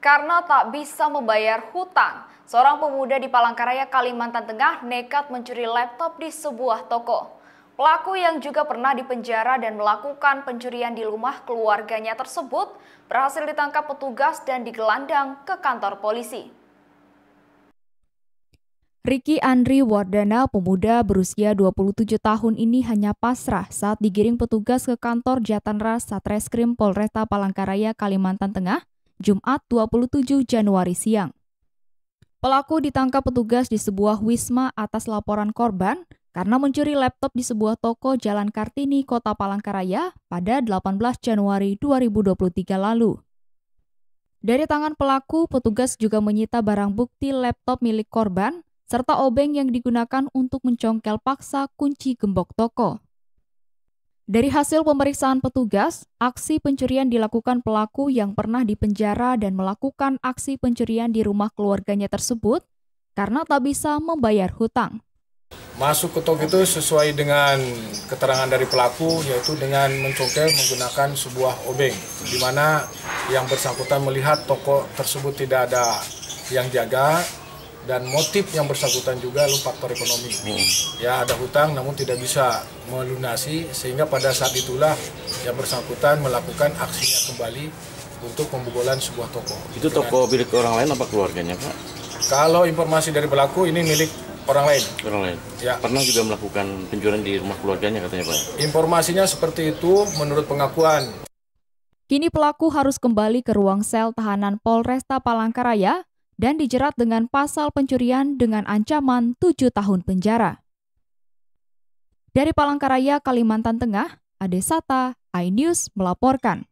karena tak bisa membayar hutang. Seorang pemuda di Palangkaraya, Kalimantan Tengah nekat mencuri laptop di sebuah toko. Pelaku yang juga pernah dipenjara dan melakukan pencurian di rumah keluarganya tersebut berhasil ditangkap petugas dan digelandang ke kantor polisi. Riki Andri Wardana, pemuda berusia 27 tahun ini hanya pasrah saat digiring petugas ke kantor Jatanras Satreskrim Polresta Palangkaraya, Kalimantan Tengah Jumat 27 Januari siang. Pelaku ditangkap petugas di sebuah wisma atas laporan korban karena mencuri laptop di sebuah toko Jalan Kartini, Kota Palangkaraya pada 18 Januari 2023 lalu. Dari tangan pelaku, petugas juga menyita barang bukti laptop milik korban serta obeng yang digunakan untuk mencongkel paksa kunci gembok toko. Dari hasil pemeriksaan petugas, aksi pencurian dilakukan pelaku yang pernah dipenjara dan melakukan aksi pencurian di rumah keluarganya tersebut karena tak bisa membayar hutang. Masuk ke toko itu sesuai dengan keterangan dari pelaku yaitu dengan mencongkel menggunakan sebuah obeng di mana yang bersangkutan melihat toko tersebut tidak ada yang jaga dan motif yang bersangkutan juga lalu faktor ekonomi. Ya ada hutang namun tidak bisa melunasi sehingga pada saat itulah yang bersangkutan melakukan aksinya kembali untuk pembobolan sebuah toko. Itu toko milik orang lain apa keluarganya pak? Kalau informasi dari pelaku ini milik orang lain. Orang lain. Ya. Pernah juga melakukan pencurian di rumah keluarganya katanya pak? Informasinya seperti itu menurut pengakuan. Kini pelaku harus kembali ke ruang sel tahanan Polresta Palangkaraya dan dijerat dengan pasal pencurian dengan ancaman tujuh tahun penjara. Dari Palangkaraya, Kalimantan Tengah, Ade Sata, iNews melaporkan.